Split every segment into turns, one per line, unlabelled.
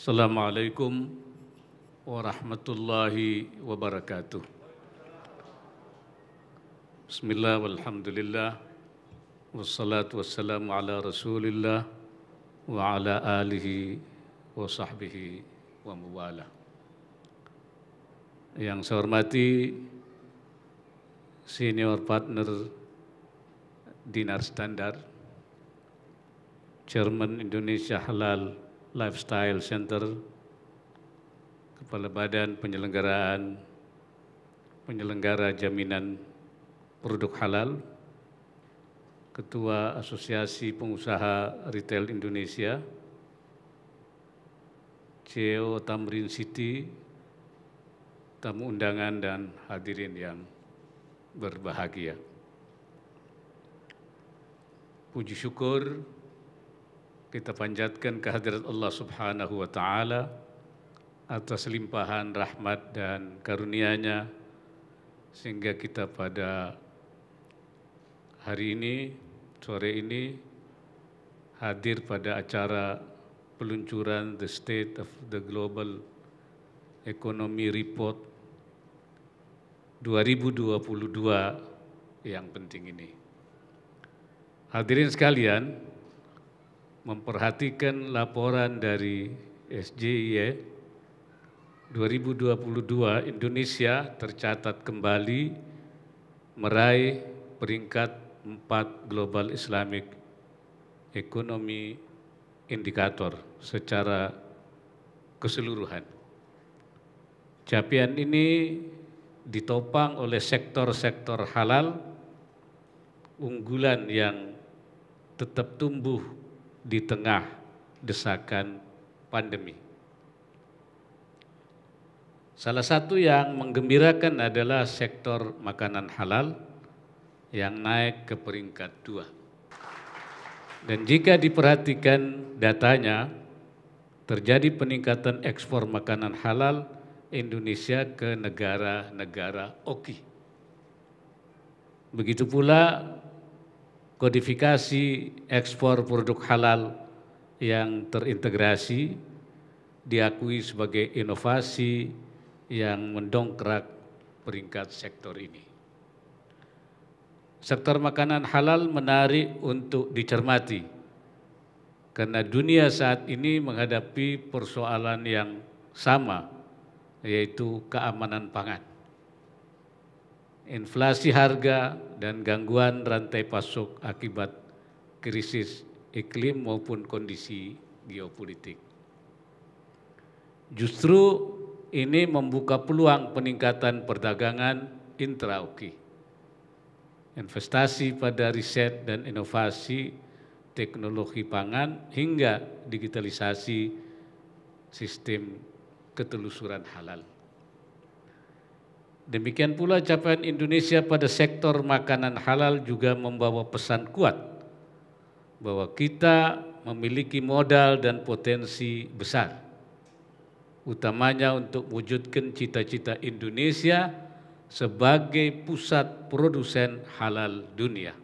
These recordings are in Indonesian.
Assalamualaikum warahmatullahi wabarakatuh. Bismillah walhamdulillah. Wassalatu wassalamu ala rasulillah wa ala alihi wa sahbihi wa mubala. Yang saya hormati senior partner Dinar Standar, Chairman Indonesia Halal Lifestyle Center, Kepala Badan Penyelenggaraan Penyelenggara Jaminan Produk Halal, Ketua Asosiasi Pengusaha Retail Indonesia, CEO Tamrin City, tamu undangan dan hadirin yang berbahagia. Puji syukur kita panjatkan kehadirat Allah Subhanahu wa taala atas limpahan rahmat dan karunia-Nya sehingga kita pada hari ini sore ini hadir pada acara peluncuran The State of the Global Economy Report 2022 yang penting ini. Hadirin sekalian, memperhatikan laporan dari SJIE 2022 Indonesia tercatat kembali meraih peringkat 4 Global Islamic Economy Indikator secara keseluruhan. Capaian ini ditopang oleh sektor-sektor halal unggulan yang tetap tumbuh di tengah desakan pandemi. Salah satu yang menggembirakan adalah sektor makanan halal yang naik ke peringkat dua. Dan jika diperhatikan datanya, terjadi peningkatan ekspor makanan halal Indonesia ke negara-negara OKI. Begitu pula kodifikasi ekspor produk halal yang terintegrasi diakui sebagai inovasi yang mendongkrak peringkat sektor ini. Sektor makanan halal menarik untuk dicermati karena dunia saat ini menghadapi persoalan yang sama yaitu keamanan pangan inflasi harga, dan gangguan rantai pasok akibat krisis iklim maupun kondisi geopolitik. Justru ini membuka peluang peningkatan perdagangan intra-UKI. Investasi pada riset dan inovasi teknologi pangan hingga digitalisasi sistem ketelusuran halal. Demikian pula capaian Indonesia pada sektor makanan halal juga membawa pesan kuat bahwa kita memiliki modal dan potensi besar, utamanya untuk wujudkan cita-cita Indonesia sebagai pusat produsen halal dunia.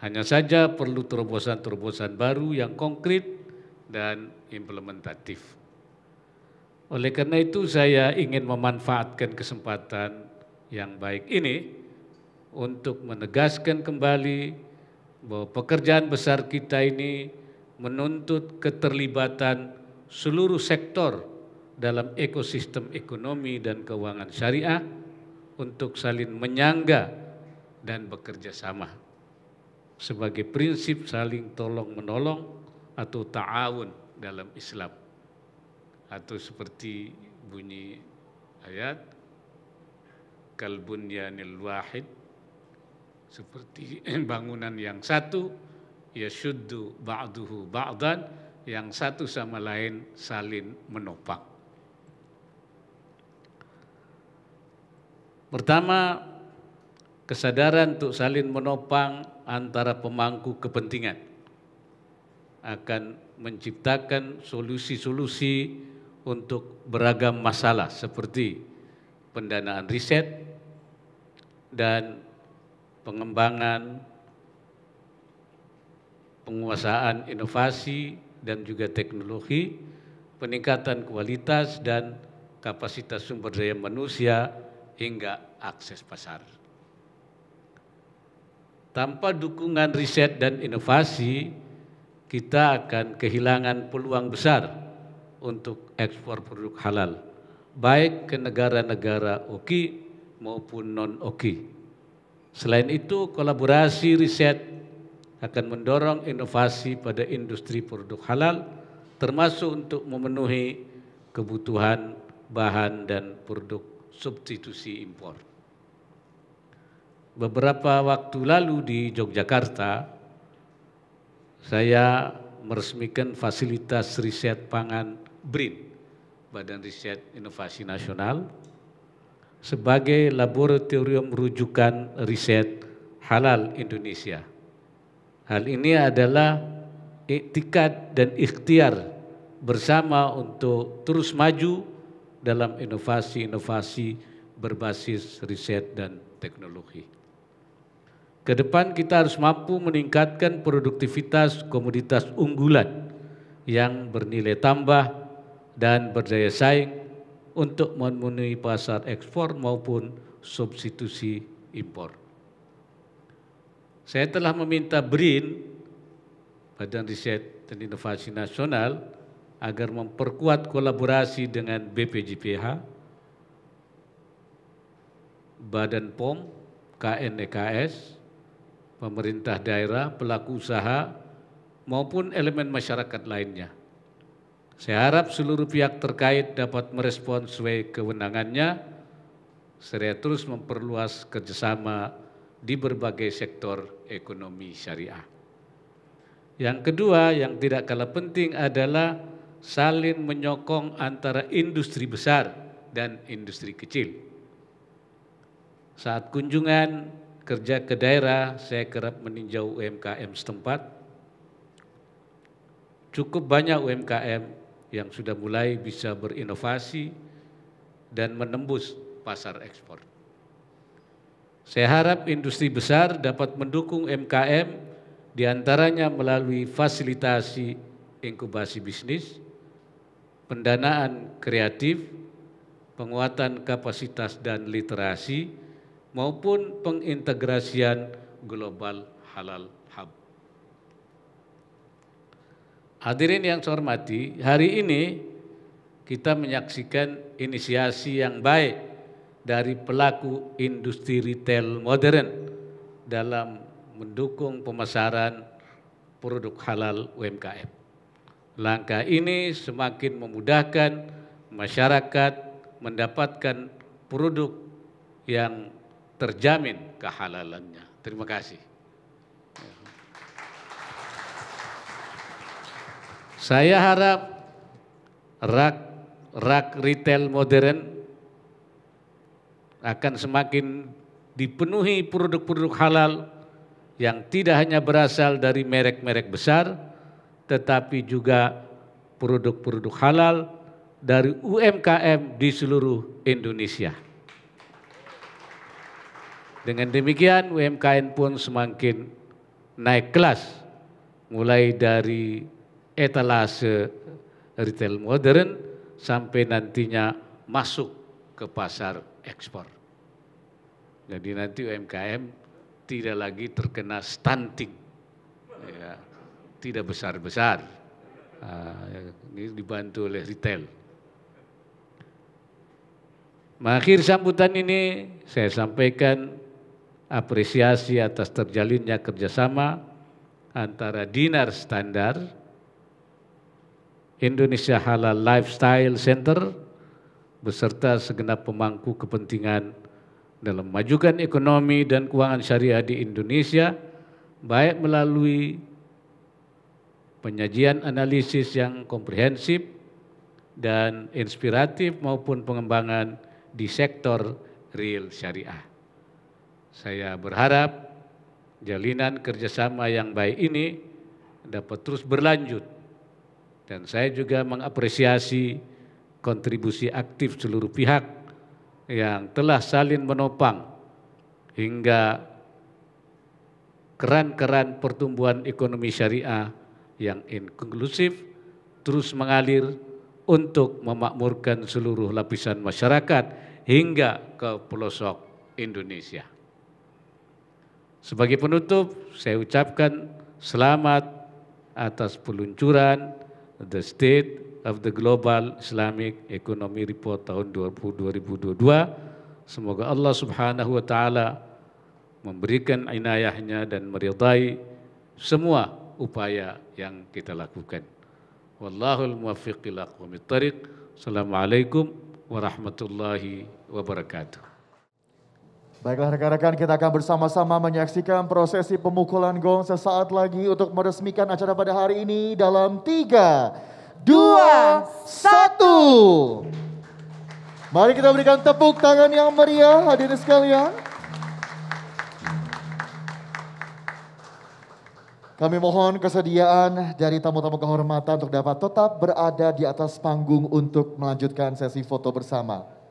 Hanya saja perlu terobosan-terobosan baru yang konkret dan implementatif. Oleh karena itu saya ingin memanfaatkan kesempatan yang baik ini untuk menegaskan kembali bahwa pekerjaan besar kita ini menuntut keterlibatan seluruh sektor dalam ekosistem ekonomi dan keuangan syariah untuk saling menyangga dan bekerja sama sebagai prinsip saling tolong menolong atau ta'awun dalam Islam atau seperti bunyi ayat kalbunyanil wahid seperti bangunan yang satu ya yashuddu ba'duhu ba'dan yang satu sama lain saling menopang. Pertama, kesadaran untuk saling menopang antara pemangku kepentingan akan menciptakan solusi-solusi untuk beragam masalah seperti pendanaan riset dan pengembangan penguasaan inovasi dan juga teknologi, peningkatan kualitas dan kapasitas sumber daya manusia hingga akses pasar. Tanpa dukungan riset dan inovasi, kita akan kehilangan peluang besar untuk ekspor produk halal, baik ke negara-negara OKI maupun non-OKI. Selain itu, kolaborasi riset akan mendorong inovasi pada industri produk halal, termasuk untuk memenuhi kebutuhan bahan dan produk substitusi impor. Beberapa waktu lalu di Yogyakarta, saya meresmikan fasilitas riset pangan BRIN, Badan Riset Inovasi Nasional, sebagai laboratorium rujukan riset halal Indonesia. Hal ini adalah etikat dan ikhtiar bersama untuk terus maju dalam inovasi-inovasi berbasis riset dan teknologi. Ke depan kita harus mampu meningkatkan produktivitas komoditas unggulan yang bernilai tambah dan berdaya saing untuk memenuhi pasar ekspor maupun substitusi impor. Saya telah meminta BRIN, Badan Riset dan Inovasi Nasional, agar memperkuat kolaborasi dengan BPJPH, Badan POM, KNEKS, pemerintah daerah, pelaku usaha, maupun elemen masyarakat lainnya. Saya harap seluruh pihak terkait dapat merespon sesuai kewenangannya, serta terus memperluas kerjasama di berbagai sektor ekonomi syariah. Yang kedua, yang tidak kalah penting adalah saling menyokong antara industri besar dan industri kecil. Saat kunjungan kerja ke daerah, saya kerap meninjau UMKM setempat. Cukup banyak UMKM yang sudah mulai bisa berinovasi dan menembus pasar ekspor. Saya harap industri besar dapat mendukung UMKM diantaranya melalui fasilitasi inkubasi bisnis, pendanaan kreatif, penguatan kapasitas dan literasi, maupun pengintegrasian global halal hub. Hadirin yang saya hormati, hari ini kita menyaksikan inisiasi yang baik dari pelaku industri retail modern dalam mendukung pemasaran produk halal UMKM. Langkah ini semakin memudahkan masyarakat mendapatkan produk yang terjamin kehalalannya. Terima kasih. Saya harap rak rak retail modern akan semakin dipenuhi produk-produk halal yang tidak hanya berasal dari merek-merek besar tetapi juga produk-produk halal dari UMKM di seluruh Indonesia. Dengan demikian UMKM pun semakin naik kelas mulai dari etalase retail modern sampai nantinya masuk ke pasar ekspor. Jadi nanti UMKM tidak lagi terkena stunting, ya, tidak besar-besar. Ah, ini dibantu oleh retail. Mengakhir nah, sambutan ini saya sampaikan apresiasi atas terjalinnya kerjasama antara dinar standar, Indonesia Halal Lifestyle Center, beserta segenap pemangku kepentingan dalam majukan ekonomi dan keuangan syariah di Indonesia, baik melalui penyajian analisis yang komprehensif dan inspiratif maupun pengembangan di sektor real syariah. Saya berharap jalinan kerjasama yang baik ini dapat terus berlanjut. Dan saya juga mengapresiasi kontribusi aktif seluruh pihak yang telah saling menopang hingga keran-keran pertumbuhan ekonomi syariah yang inklusif terus mengalir untuk memakmurkan seluruh lapisan masyarakat hingga ke pelosok Indonesia. Sebagai penutup, saya ucapkan selamat atas peluncuran The State of the Global Islamic Economy Report tahun 2022. Semoga Allah Subhanahu wa taala memberikan inayahnya dan meridai semua upaya yang kita lakukan. Wallahul muwaffiq ila aqwamit tariq. Assalamualaikum warahmatullahi wabarakatuh. Baiklah rekan-rekan kita akan bersama-sama menyaksikan prosesi pemukulan gong sesaat lagi untuk meresmikan acara pada hari ini dalam 3, 2, 1. Mari kita berikan tepuk tangan yang meriah hadirin sekalian. Kami mohon kesediaan dari tamu-tamu kehormatan untuk dapat tetap berada di atas panggung untuk melanjutkan sesi foto bersama.